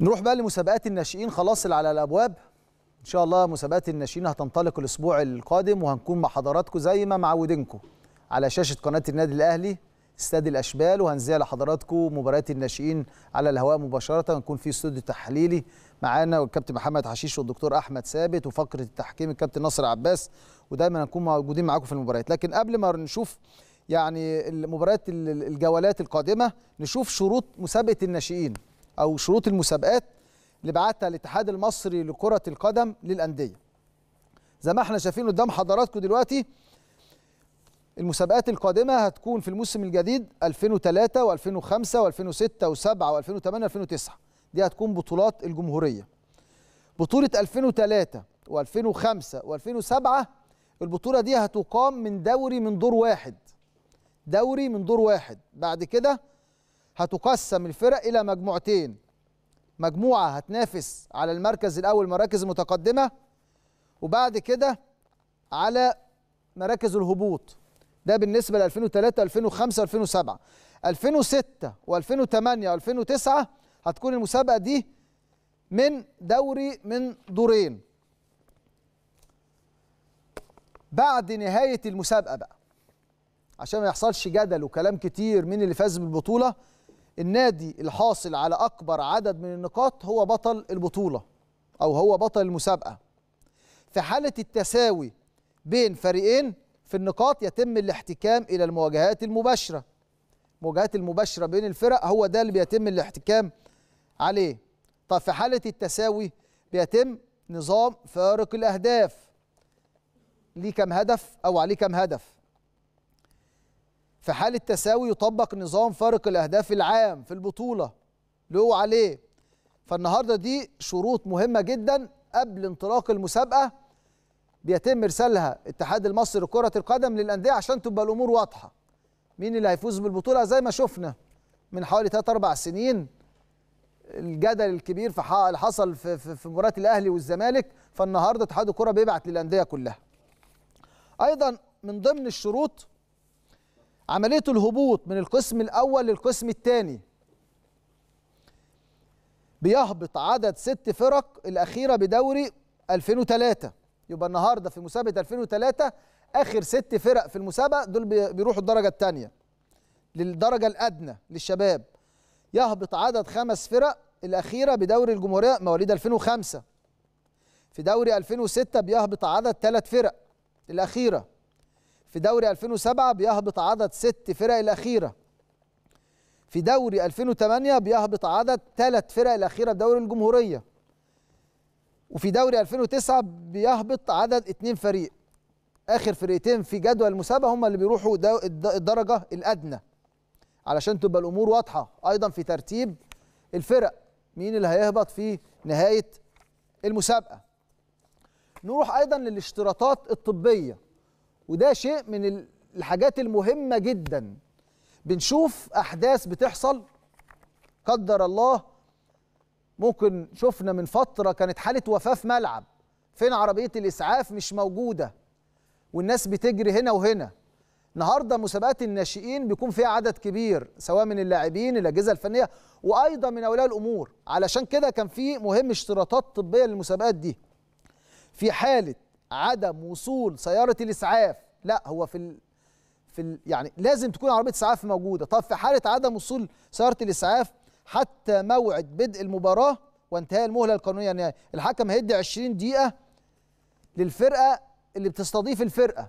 نروح بقى لمسابقات الناشئين خلاص اللي على الابواب ان شاء الله مسابقات الناشئين هتنطلق الاسبوع القادم وهنكون مع حضراتكم زي ما معودينكم على شاشه قناه النادي الاهلي استاد الاشبال وهنذيع لحضراتكم مباريات الناشئين على الهواء مباشره هنكون في استوديو تحليلي معانا والكابتن محمد حشيش والدكتور احمد ثابت وفقره التحكيم الكابتن ناصر عباس ودايما هنكون موجودين معاكم في المباريات لكن قبل ما نشوف يعني المباريات الجولات القادمه نشوف شروط مسابقه الناشئين او شروط المسابقات اللي بعتها الاتحاد المصري لكره القدم للانديه زي ما احنا شايفين قدام حضراتكم دلوقتي المسابقات القادمه هتكون في الموسم الجديد 2003 و2005 و2006 و7 و2008 و2009 دي هتكون بطولات الجمهوريه بطوله 2003 و2005 و2007 البطوله دي هتقام من دوري من دور واحد دوري من دور واحد بعد كده هتقسم الفرق الى مجموعتين مجموعه هتنافس على المركز الاول مراكز متقدمه وبعد كده على مراكز الهبوط ده بالنسبه ل 2003 2005 2007 2006 و2008 و2009 هتكون المسابقه دي من دوري من دورين بعد نهايه المسابقه بقى عشان ما يحصلش جدل وكلام كتير مين اللي فاز بالبطوله النادي الحاصل على أكبر عدد من النقاط هو بطل البطولة أو هو بطل المسابقة في حالة التساوي بين فريقين في النقاط يتم الاحتكام إلى المواجهات المباشرة المواجهات المباشرة بين الفرق هو ده اللي بيتم الاحتكام عليه طب في حالة التساوي بيتم نظام فارق الأهداف ليه كام هدف أو عليه كام هدف في حال التساوي يطبق نظام فارق الأهداف العام في البطولة له عليه فالنهاردة دي شروط مهمة جدا قبل انطلاق المسابقة بيتم إرسالها اتحاد المصري لكرة القدم للأندية عشان تبقى الأمور واضحة مين اللي هيفوز بالبطولة زي ما شفنا من حوالي 3 4 سنين الجدل الكبير في اللي حصل في, في, في مباراه الاهلي والزمالك فالنهارده اتحاد الكره بيبعت للانديه كلها. ايضا من ضمن الشروط عمليه الهبوط من القسم الاول للقسم الثاني بيهبط عدد ست فرق الاخيره بدوري 2003 يبقى النهارده في مسابقه 2003 اخر ست فرق في المسابقه دول بيروحوا الدرجه الثانيه للدرجه الادنى للشباب يهبط عدد خمس فرق الاخيره بدوري الجمهوريه مواليد 2005 في دوري 2006 بيهبط عدد ثلاث فرق الاخيره في دوري 2007 بيهبط عدد ست فرق الأخيرة في دوري 2008 بيهبط عدد ثلاث فرق الأخيرة في دوري الجمهورية وفي دوري 2009 بيهبط عدد اثنين فريق آخر فرقتين في جدول المسابقة هم اللي بيروحوا الدرجة الأدنى علشان تبقى الأمور واضحة أيضا في ترتيب الفرق مين اللي هيهبط في نهاية المسابقة نروح أيضا للاشتراطات الطبية وده شيء من الحاجات المهمه جدا بنشوف احداث بتحصل قدر الله ممكن شفنا من فتره كانت حاله وفاه في ملعب فين عربيه الاسعاف مش موجوده والناس بتجري هنا وهنا النهارده مسابقات الناشئين بيكون فيها عدد كبير سواء من اللاعبين الاجهزه الفنيه وايضا من اولياء الامور علشان كده كان في مهم اشتراطات طبيه للمسابقات دي في حاله عدم وصول سياره الاسعاف لا هو في ال... في ال... يعني لازم تكون عربيه اسعاف موجوده طب في حاله عدم وصول سياره الاسعاف حتى موعد بدء المباراه وانتهاء المهله القانونيه يعني الحكم هيدي 20 دقيقه للفرقه اللي بتستضيف الفرقه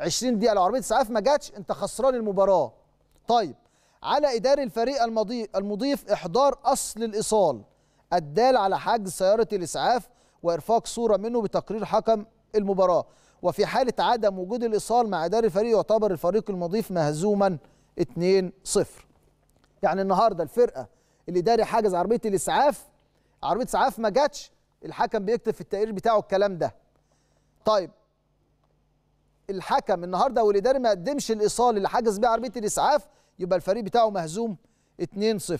20 دقيقه لو عربيه اسعاف ما جاتش انت خسران المباراه طيب على إدارة الفريق المضي... المضيف احضار اصل الايصال الدال على حجز سياره الاسعاف وارفاق صوره منه بتقرير حكم المباراه وفي حاله عدم وجود الايصال مع اداره الفريق يعتبر الفريق المضيف مهزوما 2-0 يعني النهارده الفرقه الاداري حجز عربيه الاسعاف عربيه اسعاف ما جاتش الحكم بيكتب في التقرير بتاعه الكلام ده طيب الحكم النهارده والاداري ما قدمش الايصال اللي حجز بيه عربيه الاسعاف يبقى الفريق بتاعه مهزوم 2-0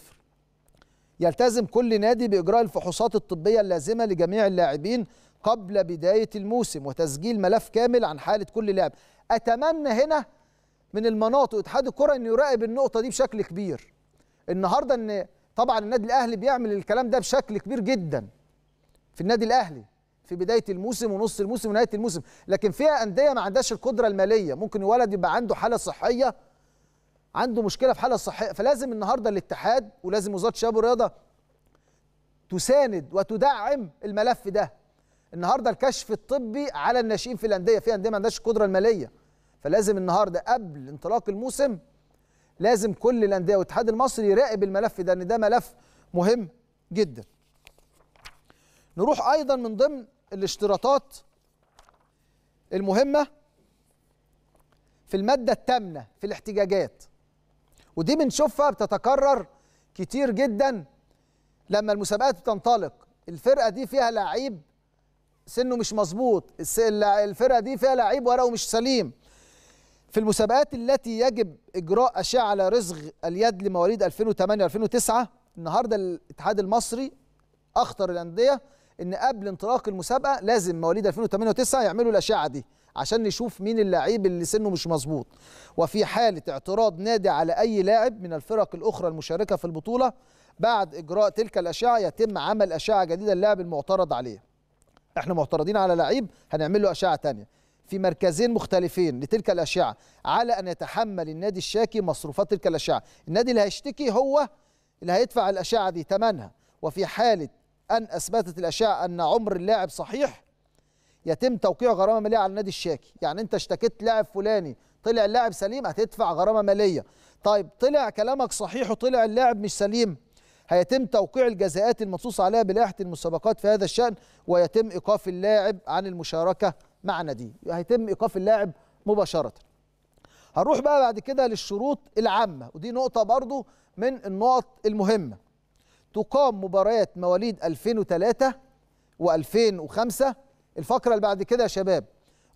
يلتزم كل نادي باجراء الفحوصات الطبيه اللازمه لجميع اللاعبين قبل بداية الموسم وتسجيل ملف كامل عن حالة كل لاعب أتمنى هنا من المناطق اتحاد الكرة أن يراقب النقطة دي بشكل كبير النهاردة أن طبعا النادي الأهلي بيعمل الكلام ده بشكل كبير جدا في النادي الأهلي في بداية الموسم ونص الموسم ونهاية الموسم لكن فيها أندية ما عندهاش القدرة المالية ممكن الولد يبقى عنده حالة صحية عنده مشكلة في حالة صحية فلازم النهاردة الاتحاد ولازم وزارة الشباب والرياضة تساند وتدعم الملف ده النهارده الكشف الطبي على الناشئين في الانديه في انديه ما عندهاش القدره الماليه فلازم النهارده قبل انطلاق الموسم لازم كل الانديه والاتحاد المصري يراقب الملف ده ان ده ملف مهم جدا نروح ايضا من ضمن الاشتراطات المهمه في الماده الثامنه في الاحتجاجات ودي بنشوفها بتتكرر كتير جدا لما المسابقات بتنطلق الفرقه دي فيها لعيب سنه مش مظبوط الفرقه دي فيها لعيب ورقه مش سليم في المسابقات التي يجب اجراء اشعه على رزغ اليد لمواليد 2008 و2009 النهارده الاتحاد المصري اخطر الانديه ان قبل انطلاق المسابقه لازم مواليد 2008 و9 يعملوا الاشعه دي عشان نشوف مين اللعيب اللي سنه مش مظبوط وفي حاله اعتراض نادي على اي لاعب من الفرق الاخرى المشاركه في البطوله بعد اجراء تلك الاشعه يتم عمل اشعه جديده للاعب المعترض عليه احنا معترضين على لعيب هنعمل له اشعه ثانيه في مركزين مختلفين لتلك الاشعه على ان يتحمل النادي الشاكي مصروفات تلك الاشعه النادي اللي هيشتكي هو اللي هيدفع الاشعه دي ثمنها وفي حاله ان اثبتت الاشعه ان عمر اللاعب صحيح يتم توقيع غرامه ماليه على النادي الشاكي يعني انت اشتكيت لاعب فلاني طلع اللاعب سليم هتدفع غرامه ماليه طيب طلع كلامك صحيح وطلع اللاعب مش سليم هيتم توقيع الجزاءات المنصوص عليها بلائحه المسابقات في هذا الشان ويتم ايقاف اللاعب عن المشاركه مع ناديه هيتم ايقاف اللاعب مباشره هنروح بقى بعد كده للشروط العامه ودي نقطه برضو من النقط المهمه تقام مباريات مواليد 2003 و2005 الفقره اللي بعد كده يا شباب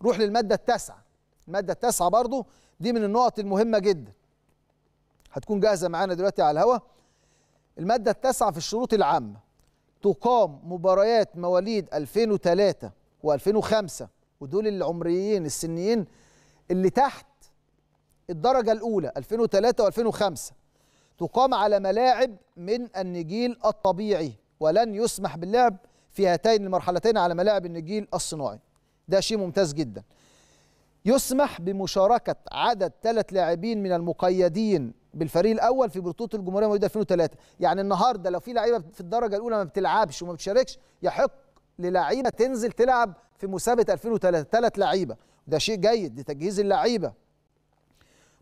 روح للماده التاسعه الماده التاسعه برضو دي من النقط المهمه جدا هتكون جاهزه معانا دلوقتي على الهواء المادة التاسعة في الشروط العامة تقام مباريات مواليد 2003 و2005 ودول العمريين السنيين اللي تحت الدرجة الأولى 2003 و2005 تقام على ملاعب من النجيل الطبيعي ولن يسمح باللعب في هاتين المرحلتين على ملاعب النجيل الصناعي ده شيء ممتاز جدا يسمح بمشاركة عدد ثلاث لاعبين من المقيدين بالفريق الاول في بطوله الجمهوريه مواليد 2003 يعني النهارده لو في لعيبه في الدرجه الاولى ما بتلعبش وما بتشاركش يحق للعيبه تنزل تلعب في مسابقه 2003 ثلاث لعيبه ده شيء جيد لتجهيز اللعيبه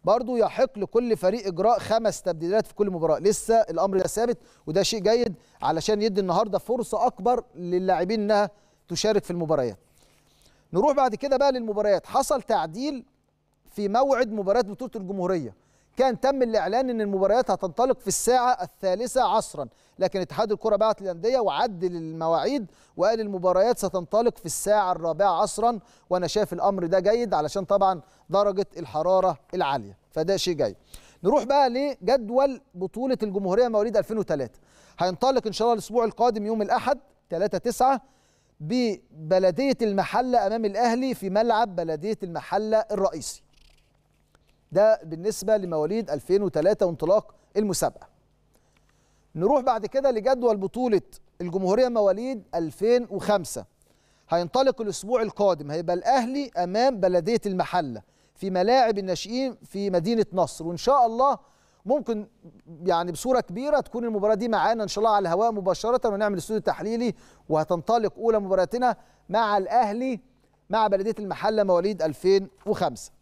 برضه يحق لكل فريق اجراء خمس تبديلات في كل مباراه لسه الامر ده ثابت وده شيء جيد علشان يدي النهارده فرصه اكبر للاعبين انها تشارك في المباريات نروح بعد كده بقى للمباريات حصل تعديل في موعد مباراه بطوله الجمهوريه كان تم الإعلان أن المباريات هتنطلق في الساعة الثالثة عصرا لكن اتحاد الكرة بعت للأندية وعدل المواعيد وقال المباريات ستنطلق في الساعة الرابعة عصرا وأنا شايف الأمر ده جيد علشان طبعا درجة الحرارة العالية فده شيء جيد نروح بقى لجدول بطولة الجمهورية مواليد 2003 هينطلق إن شاء الله الأسبوع القادم يوم الأحد 3 9 ببلدية المحلة أمام الأهلي في ملعب بلدية المحلة الرئيسي ده بالنسبه لمواليد 2003 وانطلاق المسابقه نروح بعد كده لجدول بطوله الجمهوريه مواليد 2005 هينطلق الاسبوع القادم هيبقى الاهلي امام بلديه المحله في ملاعب الناشئين في مدينه نصر وان شاء الله ممكن يعني بصوره كبيره تكون المباراه دي معانا ان شاء الله على الهواء مباشره ونعمل استوديو تحليلي وهتنطلق اولى مباراتنا مع الاهلي مع بلديه المحله مواليد 2005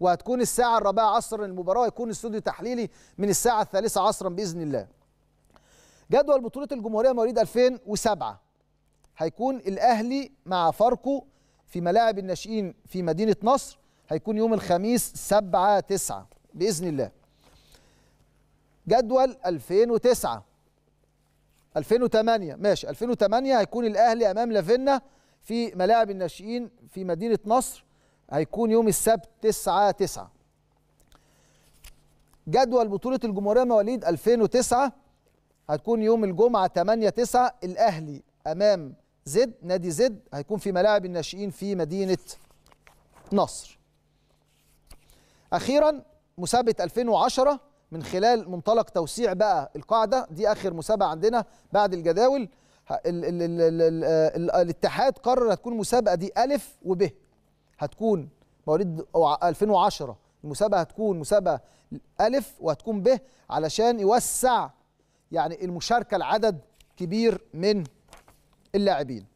وهتكون الساعة الرابعة عصرا المباراة ويكون استوديو تحليلي من الساعة الثالثة عصرا بإذن الله جدول بطولة الجمهورية مواليد 2007 هيكون الأهلي مع فاركو في ملاعب الناشئين في مدينة نصر هيكون يوم الخميس 7 9 بإذن الله جدول 2009 2008 ماشي 2008 هيكون الأهلي أمام لافينا في ملاعب الناشئين في مدينة نصر هيكون يوم السبت 9 9 جدول بطولة الجمهورية مواليد 2009 هتكون يوم الجمعة 8 9 الأهلي أمام زد نادي زد هيكون في ملاعب الناشئين في مدينة نصر أخيرا مسابقة 2010 من خلال منطلق توسيع بقى القاعدة دي آخر مسابقة عندنا بعد الجداول الاتحاد قرر هتكون المسابقة دي ألف وب هتكون مواليد 2010 المسابقه هتكون مسابقه الف وهتكون ب علشان يوسع يعني المشاركه لعدد كبير من اللاعبين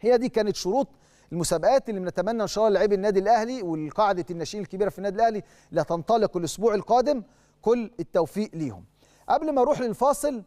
هي دي كانت شروط المسابقات اللي بنتمنى ان شاء الله لاعبي النادي الاهلي والقاعده الناشئين الكبيره في النادي الاهلي اللي هتنطلق الاسبوع القادم كل التوفيق ليهم قبل ما اروح للفاصل